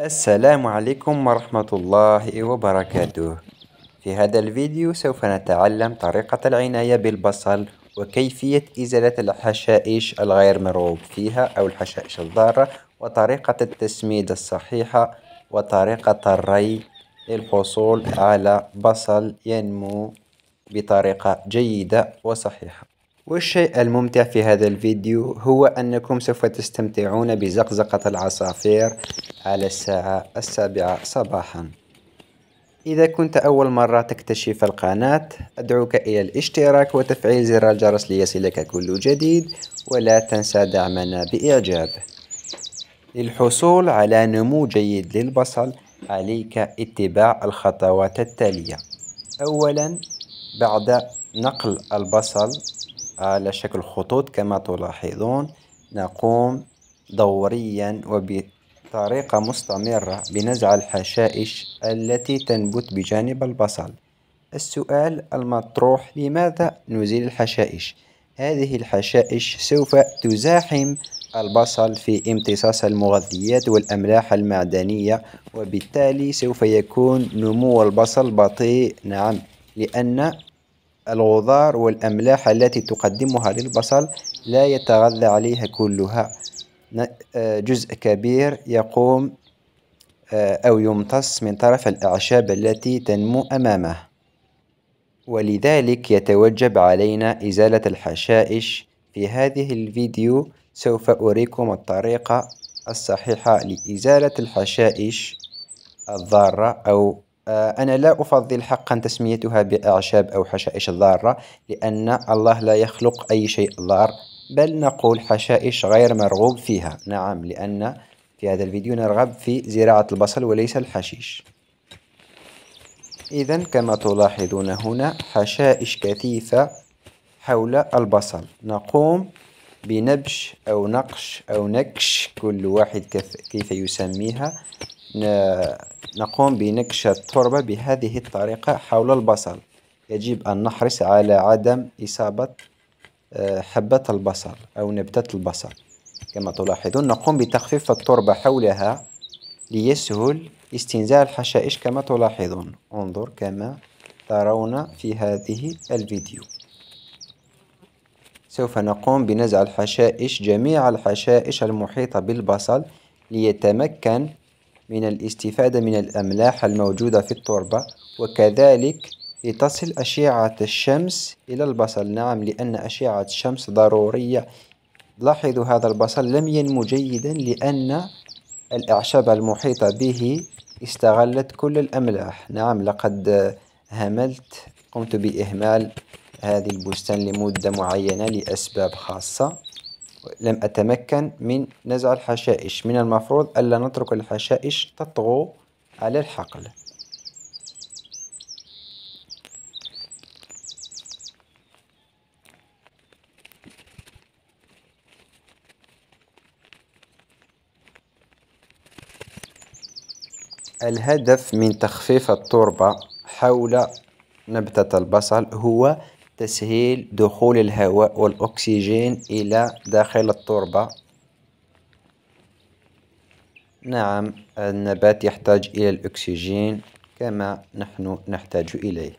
السلام عليكم ورحمة الله وبركاته في هذا الفيديو سوف نتعلم طريقة العناية بالبصل وكيفية إزالة الحشائش الغير مرغوب فيها أو الحشائش الضارة وطريقة التسميد الصحيحة وطريقة الري للحصول على بصل ينمو بطريقة جيدة وصحيحة والشيء الممتع في هذا الفيديو هو أنكم سوف تستمتعون بزقزقة العصافير على الساعة السابعة صباحا إذا كنت أول مرة تكتشف القناة أدعوك إلى الاشتراك وتفعيل زر الجرس ليصلك كل جديد ولا تنسى دعمنا بإعجاب للحصول على نمو جيد للبصل عليك اتباع الخطوات التالية أولا بعد نقل البصل على شكل خطوط كما تلاحظون نقوم دوريا وب طريقة مستمرة بنزع الحشائش التي تنبت بجانب البصل السؤال المطروح لماذا نزيل الحشائش؟ هذه الحشائش سوف تزاحم البصل في امتصاص المغذيات والأملاح المعدنية وبالتالي سوف يكون نمو البصل بطيء نعم لأن الغضار والأملاح التي تقدمها للبصل لا يتغذى عليها كلها آه، جزء كبير يقوم آه، أو يمتص من طرف الأعشاب التي تنمو أمامه ولذلك يتوجب علينا إزالة الحشائش في هذه الفيديو سوف أريكم الطريقة الصحيحة لإزالة الحشائش الضارة أو آه، أنا لا أفضل حقا تسميتها بأعشاب أو حشائش ضارة لأن الله لا يخلق أي شيء ضار بل نقول حشائش غير مرغوب فيها نعم لأن في هذا الفيديو نرغب في زراعة البصل وليس الحشيش إذا كما تلاحظون هنا حشائش كثيفة حول البصل نقوم بنبش أو نقش أو نكش كل واحد كيف يسميها نقوم بنكش التربة بهذه الطريقة حول البصل يجب أن نحرص على عدم إصابة حبة البصل أو نبتة البصل كما تلاحظون نقوم بتخفيف التربة حولها ليسهل استنزاع الحشائش كما تلاحظون انظر كما ترون في هذه الفيديو سوف نقوم بنزع الحشائش جميع الحشائش المحيطة بالبصل ليتمكن من الاستفادة من الأملاح الموجودة في التربة وكذلك لتصل أشعة الشمس إلى البصل نعم لأن أشعة الشمس ضرورية لاحظوا هذا البصل لم ينمو جيدا لأن الأعشاب المحيطة به استغلت كل الأملاح نعم لقد هملت قمت بإهمال هذه البستان لمدة معينة لأسباب خاصة لم أتمكن من نزع الحشائش من المفروض ألا نترك الحشائش تطغو على الحقل الهدف من تخفيف التربة حول نبتة البصل هو تسهيل دخول الهواء والأكسجين إلى داخل التربة نعم النبات يحتاج إلى الأكسجين كما نحن نحتاج إليه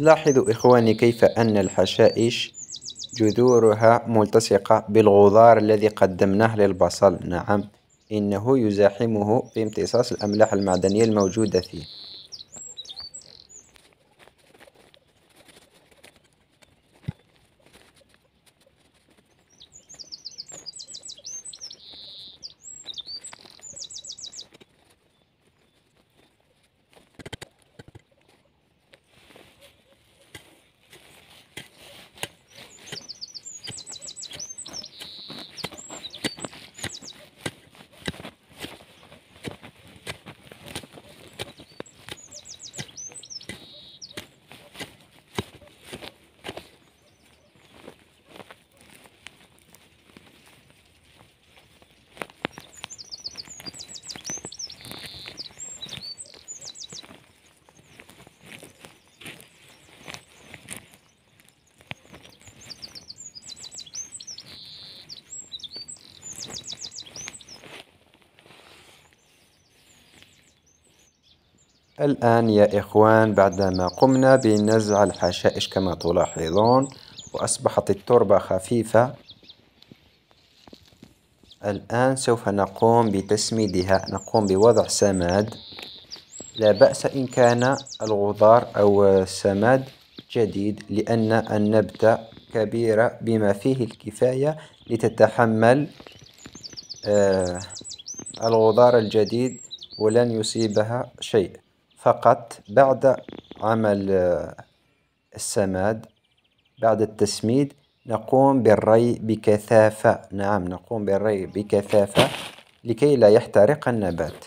لاحظوا إخواني كيف أن الحشائش جذورها ملتصقة بالغضار الذي قدمناه للبصل نعم إنه يزاحمه في امتصاص الأملاح المعدنية الموجودة فيه الآن يا إخوان بعدما قمنا بنزع الحشائش كما تلاحظون وأصبحت التربة خفيفة الآن سوف نقوم بتسميدها نقوم بوضع سماد لا بأس إن كان الغبار أو سماد جديد لأن النبتة كبيرة بما فيه الكفاية لتتحمل آه الغبار الجديد ولن يصيبها شيء فقط بعد عمل آه، السماد بعد التسميد نقوم بالري بكثافة نعم نقوم بالري بكثافة لكي لا يحترق النبات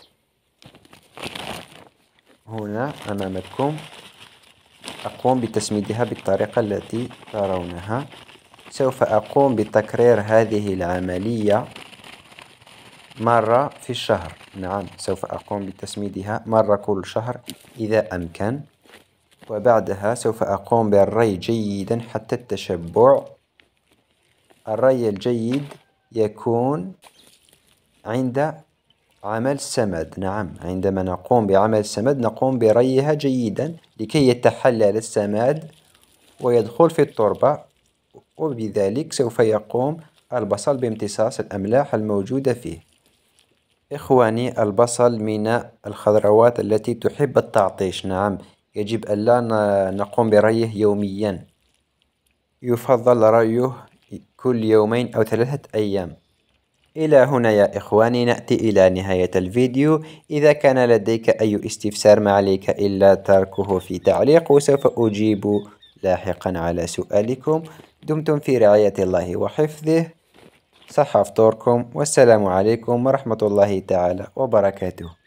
هنا أمامكم أقوم بتسميدها بالطريقة التي ترونها سوف أقوم بتكرير هذه العملية مرة في الشهر نعم سوف أقوم بتسميدها مرة كل شهر إذا أمكن وبعدها سوف أقوم بالري جيدا حتى التشبع الري الجيد يكون عند عمل السمد نعم عندما نقوم بعمل السمد نقوم بريها جيدا لكي يتحلل السماد ويدخل في التربة وبذلك سوف يقوم البصل بامتصاص الأملاح الموجودة فيه إخواني البصل من الخضروات التي تحب التعطيش نعم يجب ألا نقوم بريه يوميا يفضل ريه كل يومين أو ثلاثة أيام إلى هنا يا إخواني نأتي إلى نهاية الفيديو إذا كان لديك أي استفسار ما عليك إلا تركه في تعليق وسوف أجيب لاحقا على سؤالكم دمتم في رعاية الله وحفظه صحة فطوركم والسلام عليكم ورحمة الله تعالى وبركاته